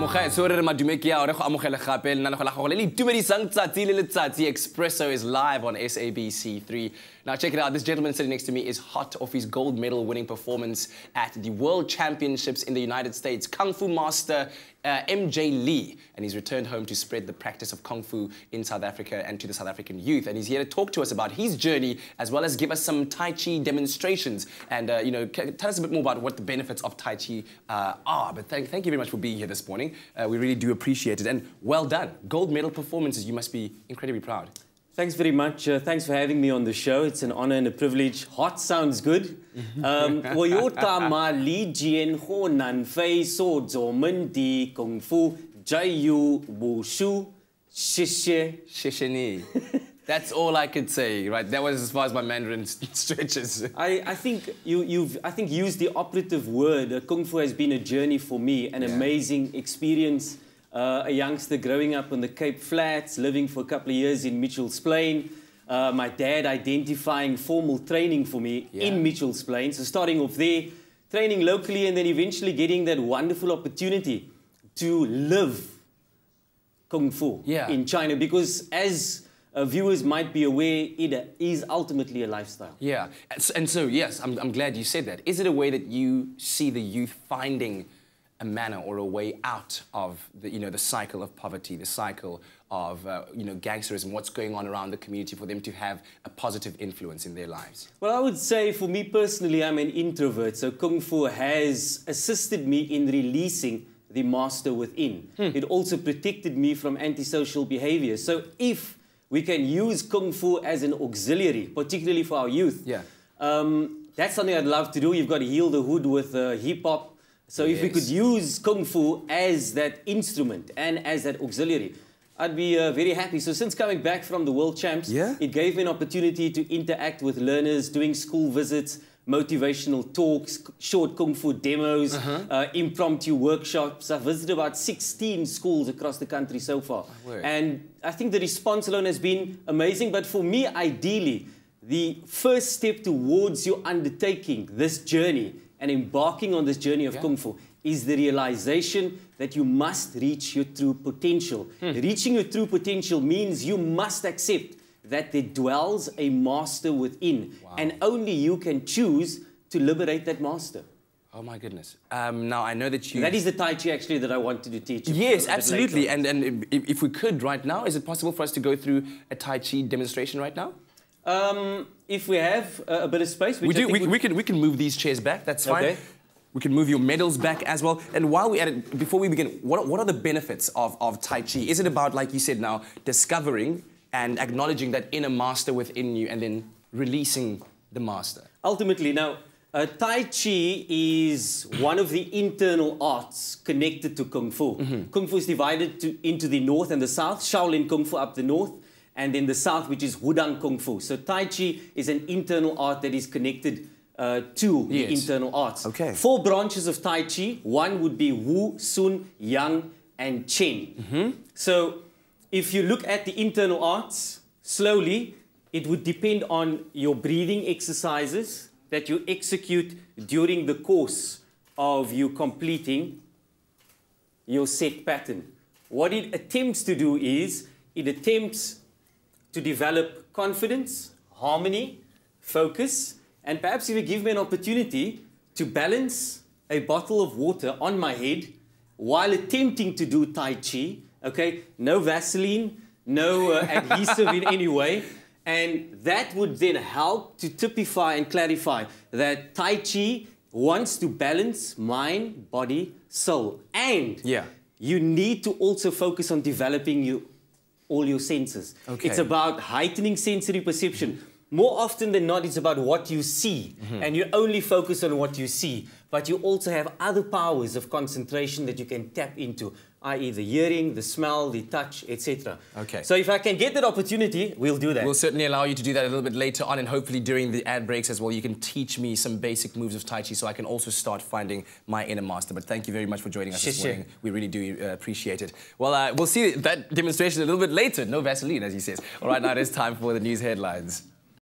Mogaetso re re madume a o re go amogele gape le nna le go la gago le le itumedisang tsatsi le letsatsi Expresso is live on SABC3. Now check it out, this gentleman sitting next to me is hot off his gold medal winning performance at the World Championships in the United States. Kung Fu master uh, MJ Lee, and he's returned home to spread the practice of Kung Fu in South Africa and to the South African youth. And he's here to talk to us about his journey as well as give us some Tai Chi demonstrations and, uh, you know, tell us a bit more about what the benefits of Tai Chi uh, are. But thank, thank you very much for being here this morning. Uh, we really do appreciate it. And well done. Gold medal performances. You must be incredibly proud. Thanks very much. Uh, thanks for having me on the show. It's an honor and a privilege. Hot sounds good. Toyota um, kung fu jai wu shu. That's all I could say, right? That was as far as my Mandarin stretches. I, I think you, you've I think used the operative word. Uh, kung Fu has been a journey for me, an yeah. amazing experience. Uh, a youngster growing up in the Cape Flats, living for a couple of years in Mitchell's Plain. Uh, my dad identifying formal training for me yeah. in Mitchell's Plain. So starting off there, training locally, and then eventually getting that wonderful opportunity to live Kung Fu yeah. in China. Because as uh, viewers might be aware it is ultimately a lifestyle. Yeah, and so, yes, I'm, I'm glad you said that. Is it a way that you see the youth finding a manner or a way out of the, you know, the cycle of poverty, the cycle of uh, you know, gangsterism, what's going on around the community for them to have a positive influence in their lives? Well, I would say for me personally, I'm an introvert, so Kung Fu has assisted me in releasing the master within. Hmm. It also protected me from antisocial behavior. So if we can use kung fu as an auxiliary, particularly for our youth. Yeah. Um, that's something I'd love to do. You've got to heal the hood with uh, hip hop. So yes. if we could use kung fu as that instrument and as that auxiliary, I'd be uh, very happy. So since coming back from the World Champs, yeah? it gave me an opportunity to interact with learners, doing school visits, motivational talks, short kung fu demos, uh-huh. uh, impromptu workshops. I've visited about 16 schools across the country so far. Ah, and I think the response alone has been amazing. But for me, ideally, the first step towards you undertaking this journey and embarking on this journey of yeah. kung fu is the realization that you must reach your true potential. Hmm. Reaching your true potential means you must accept that there dwells a master within. Wow. And only you can choose to liberate that master. Oh my goodness. Um, now I know that you. That is the Tai Chi actually that I wanted to teach. Yes, absolutely. And, and if, if, we could right now, is it possible for us to go through a Tai Chi demonstration right now? Um, if we have a, uh, a bit of space, we do. We, we, can, we can move these chairs back, that's fine. Okay. We can move your medals back as well. And while we at it, before we begin, what, what are the benefits of, of Tai Chi? Is it about, like you said now, discovering and acknowledging that inner master within you and then releasing the master. Ultimately, now, uh, tai Chi is one of the internal arts connected to Kung Fu. Mm -hmm. Kung Fu is divided to, into the north and the south, Shaolin Kung Fu up the north, and then the south, which is Wudang Kung Fu. So Tai Chi is an internal art that is connected uh, to yes. the internal arts. Okay. Four branches of Tai Chi. One would be Wu, Sun, Yang, and Chen. Mm -hmm. So if you look at the internal arts slowly, it would depend on your breathing exercises that you execute during the course of you completing your set pattern. What it attempts to do is it attempts to develop confidence, harmony, focus, and perhaps if you give me an opportunity to balance a bottle of water on my head while attempting to do Tai Chi, Okay, no Vaseline, no uh, adhesive in any way. And that would then help to typify and clarify that Tai Chi wants to balance mind, body, soul. And yeah. you need to also focus on developing you, all your senses. Okay. It's about heightening sensory perception. More often than not, it's about what you see, mm -hmm. and you only focus on what you see. But you also have other powers of concentration that you can tap into, i.e. the hearing, the smell, the touch, etc. Okay. So if I can get that opportunity, we'll do that. We'll certainly allow you to do that a little bit later on and hopefully during the ad breaks as well, you can teach me some basic moves of Tai Chi so I can also start finding my inner master. But thank you very much for joining us this morning. We really do uh, appreciate it. Well, uh, we'll see that demonstration a little bit later. No Vaseline, as he says. All right, now it is time for the news headlines.